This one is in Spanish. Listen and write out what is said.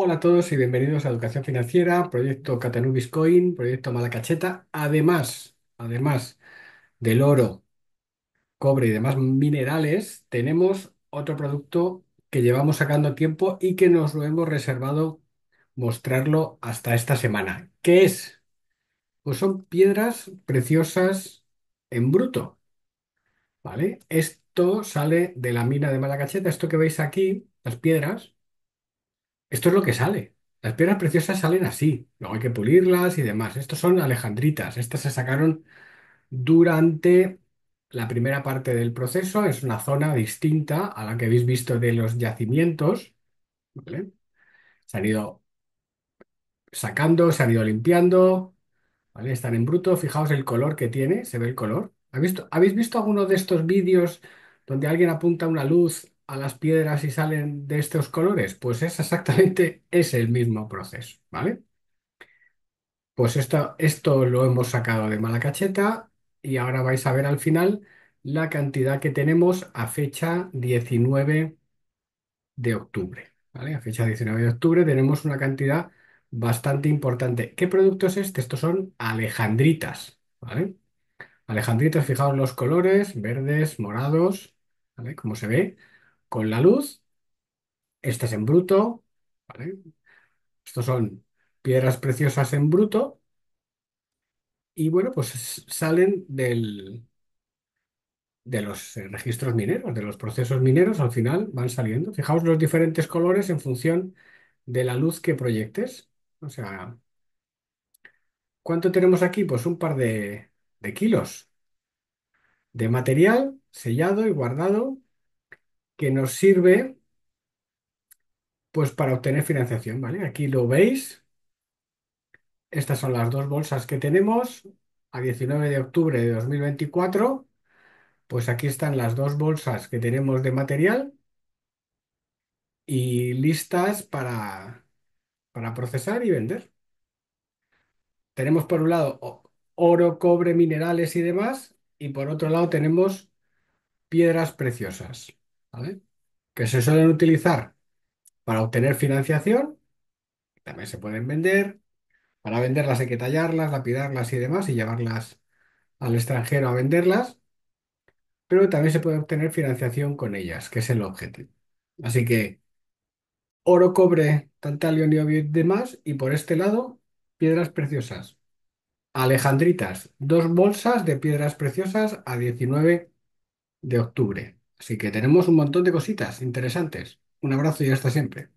Hola a todos y bienvenidos a Educación Financiera, proyecto Catanubis Coin, proyecto Malacacheta. Además, además del oro, cobre y demás minerales, tenemos otro producto que llevamos sacando tiempo y que nos lo hemos reservado mostrarlo hasta esta semana. ¿Qué es? Pues son piedras preciosas en bruto. ¿Vale? Esto sale de la mina de Malacacheta, esto que veis aquí, las piedras esto es lo que sale. Las piedras preciosas salen así. Luego hay que pulirlas y demás. Estos son alejandritas. Estas se sacaron durante la primera parte del proceso. Es una zona distinta a la que habéis visto de los yacimientos. Se han ido sacando, se han ido limpiando. Están en bruto. Fijaos el color que tiene. Se ve el color. ¿habéis visto alguno de estos vídeos donde alguien apunta una luz a las piedras y salen de estos colores? Pues es exactamente es el mismo proceso, ¿vale? Pues esto, esto lo hemos sacado de mala cacheta y ahora vais a ver al final la cantidad que tenemos a fecha 19 de octubre. ¿vale? A fecha 19 de octubre tenemos una cantidad bastante importante. ¿Qué productos es este? Estos son alejandritas. ¿vale? Alejandritas, fijaos los colores, verdes, morados, ¿vale? Como se ve con la luz, estas en bruto, ¿vale? Estos son piedras preciosas en bruto y bueno, pues salen del, de los eh, registros mineros, de los procesos mineros, al final van saliendo. Fijaos los diferentes colores en función de la luz que proyectes. O sea, ¿cuánto tenemos aquí? Pues un par de kilos de material sellado y guardado que nos sirve pues para obtener financiación, ¿vale? Aquí lo veis. Estas son las dos bolsas que tenemos a 19 de octubre de 2024. Pues aquí están las dos bolsas que tenemos de material y listas para, para procesar y vender. Tenemos por un lado oro, cobre, minerales y demás, y por otro lado tenemos piedras preciosas. Que se suelen utilizar para obtener financiación, también se pueden vender. Para venderlas hay que tallarlas, lapidarlas y demás y llevarlas al extranjero a venderlas, pero también se puede obtener financiación con ellas, que es el objetivo. Así que oro, cobre, tantalio, niobio y demás, y por este lado, piedras preciosas. Alejandritas, dos bolsas de piedras preciosas a 19 de octubre. Así que tenemos un montón de cositas interesantes. Un abrazo y hasta siempre.